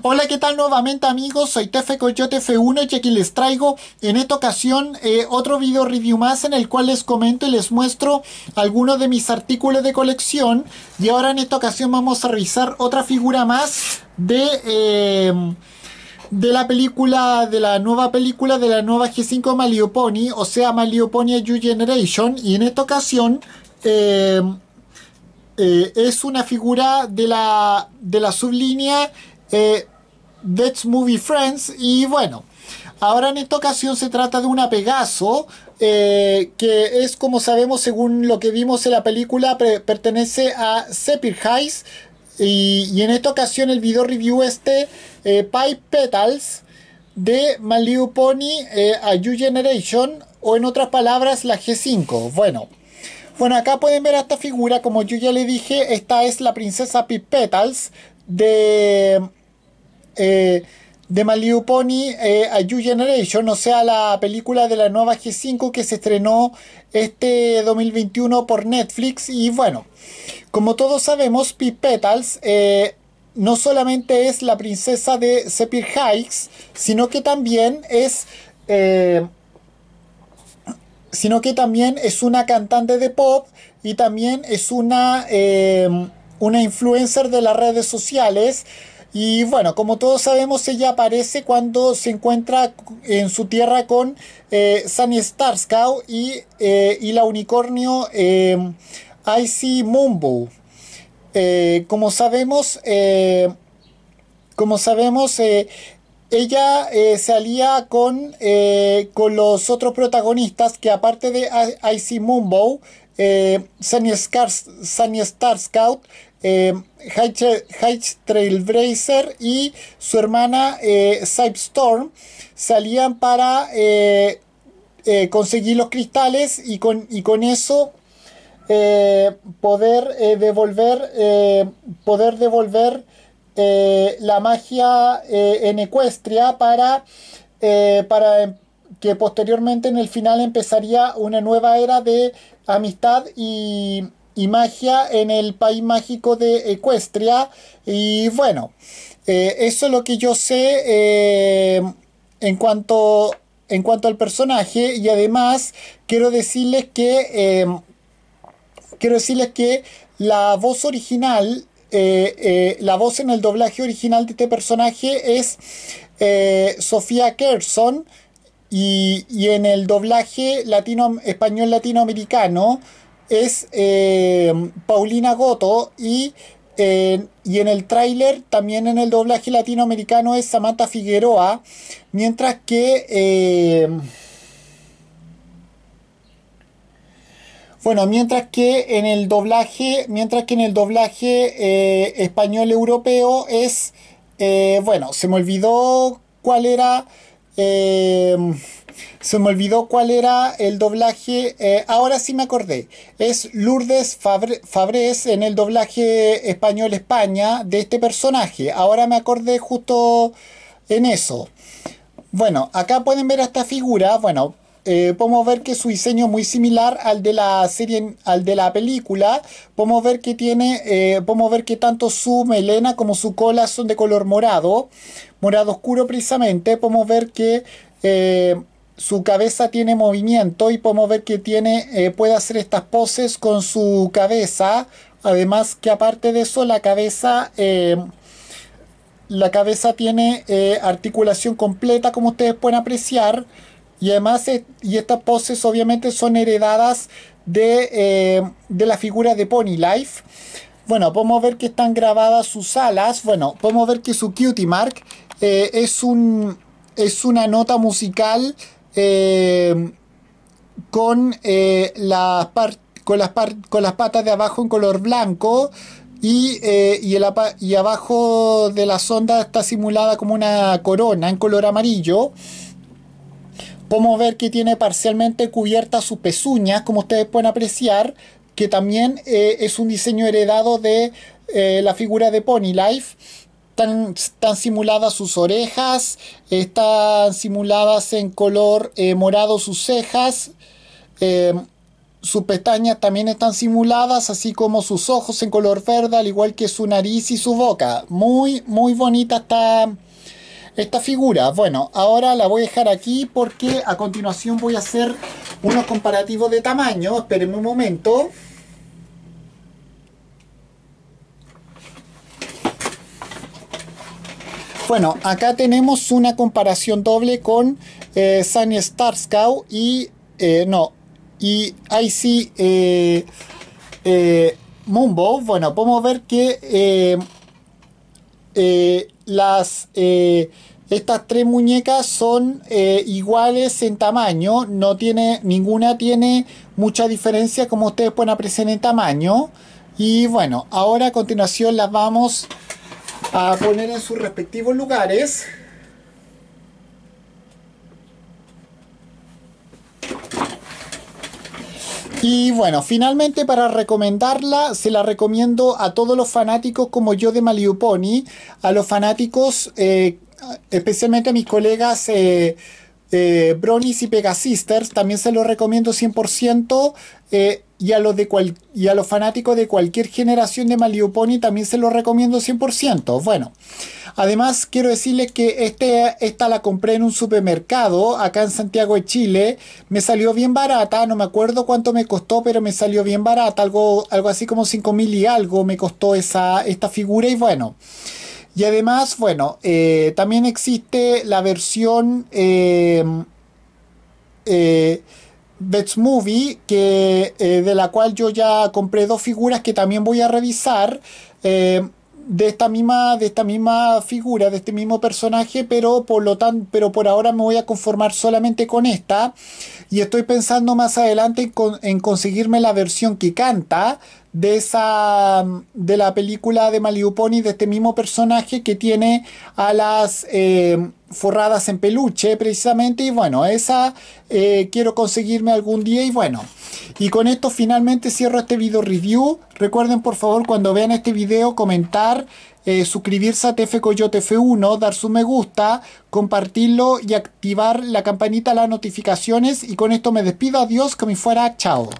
Hola, ¿qué tal nuevamente amigos? Soy Tefe Coyote F1 y aquí les traigo en esta ocasión eh, otro video review más en el cual les comento y les muestro algunos de mis artículos de colección y ahora en esta ocasión vamos a revisar otra figura más de... Eh, de la película, de la nueva película de la nueva G5 Maliopony, o sea Maliopony You Generation, y en esta ocasión eh, es una figura de la, de la sublínea That's Movie Friends y bueno. Ahora en esta ocasión se trata de una Pegaso, eh, que es como sabemos según lo que vimos en la película, pertenece a Sepir Heights y, en esta ocasión el video review este eh, Pipe Petals de Maliu Pony eh, a You Generation o en otras palabras la G5. Bueno. Bueno, acá pueden ver esta figura, como yo ya le dije, esta es la princesa Pipe Petals de eh, de My Pony eh, a You Generation, o sea, la película de la nueva G5 que se estrenó este 2021 por Netflix. Y bueno, como todos sabemos, Pip Petals eh, no solamente es la princesa de Sepir Hikes, sino que también es. sino que también es una cantante de pop y también es una, una influencer de las redes sociales y bueno, como todos sabemos, ella aparece cuando se encuentra en su tierra con eh, Sunny Star y, eh, y, la unicornio eh, Icy Mumbo. como sabemos, como sabemos ella se alía con, con los otros protagonistas que aparte de Icy Mumbo, Sunny, Scar Sunny Star Scout eh, Trailblazer y su hermana eh, Storm salían para eh, eh, conseguir los cristales y con, y con eso eh, poder devolver, poder devolver la magia en Ecuestria para, para em, que posteriormente en el final empezaría una nueva era de amistad y, y magia en el país mágico de Ecuestria. Y bueno, eh, eso es lo que yo sé eh, en, cuanto, en cuanto al personaje. Y además quiero decirles que... Eh, quiero decirles que la voz original, la voz en el doblaje original de este personaje es Sofía Kerson y, en el doblaje latino, español latinoamericano es eh, Paulina Goto y, eh, y en el tráiler también en el doblaje latinoamericano es Samantha Figueroa, mientras que... Eh, bueno, mientras que en el doblaje, mientras que en el doblaje español europeo es, bueno, se me olvidó cuál era Em, se me olvidó cuál era el doblaje. Eh, ahora sí me acordé. Es Lourdes Fabrés en el doblaje español España de este personaje. Ahora me acordé justo en eso. Bueno, acá pueden ver a esta figura. Bueno, eh, podemos ver que su diseño es muy similar al de la serie, al de la película. Podemos ver que tiene, eh, podemos ver que tanto su melena como su cola son de color morado, morado oscuro precisamente. Podemos ver que eh, su cabeza tiene movimiento y podemos ver que tiene, puede hacer estas poses con su cabeza. Además que aparte de eso la cabeza la cabeza tiene articulación completa, como ustedes pueden apreciar. Y además, eh, y estas poses obviamente son heredadas de, eh, de la figura de Pony Life. Bueno, podemos ver que están grabadas sus alas. Bueno, podemos ver que su cutie mark eh, es, un, es una nota musical con, con, las con las patas de abajo en color blanco. Y, y, y, abajo de la sonda está simulada como una corona en color amarillo. Podemos ver que tiene parcialmente cubierta sus pezuñas, como ustedes pueden apreciar, que también eh, es un diseño heredado de eh, la figura de Pony Life. Están, simuladas sus orejas, están simuladas en color eh, morado sus cejas, sus pestañas también están simuladas, así como sus ojos en color verde, al igual que su nariz y su boca. Muy, muy bonita está esta figura, bueno, ahora la voy a dejar aquí porque a continuación voy a hacer unos comparativos de tamaño. Espérenme un momento. Bueno, acá tenemos una comparación doble con eh, Sunny Starscout y, eh, no, y IC sí eh, eh Bueno, podemos ver que eh, las eh, estas tres muñecas son eh, iguales en tamaño, no tiene ninguna tiene mucha diferencia como ustedes pueden apreciar en tamaño y bueno, ahora a continuación las vamos a poner en sus respectivos lugares. Y bueno, finalmente para recomendarla, se la recomiendo a todos los fanáticos como yo de Maliuponi, a los fanáticos, eh, especialmente a mis colegas eh, eh, Bronis y Pegasisters, también se los recomiendo 100% y a los, de y a los fanáticos de cualquier generación de Maliuponi también se los recomiendo 100%. Bueno, además quiero decirles que este, esta la compré en un supermercado acá en Santiago de Chile. Me salió bien barata, no me acuerdo cuánto me costó, pero me salió bien barata, algo, algo así como 5.000 mil y algo me costó esa, esta figura y bueno. Y además, bueno, eh, también existe la versión... Eh, eh, Best Movie, que, eh, de la cual yo ya compré dos figuras que también voy a revisar. Eh, de esta misma de esta misma figura de este mismo personaje pero por lo tan pero por ahora me voy a conformar solamente con esta y estoy pensando más adelante en conseguirme la versión que canta de esa de la película de Maliuponi de este mismo personaje que tiene a las eh, forradas en peluche precisamente y bueno esa eh, quiero conseguirme algún día y bueno y con esto finalmente cierro este video review recuerden por favor cuando vean este video comentar eh, suscribirse a TF Coyote F1, dar su me gusta, compartirlo y activar la campanita, las notificaciones. Y con esto me despido. Adiós, que me fuera. Chao.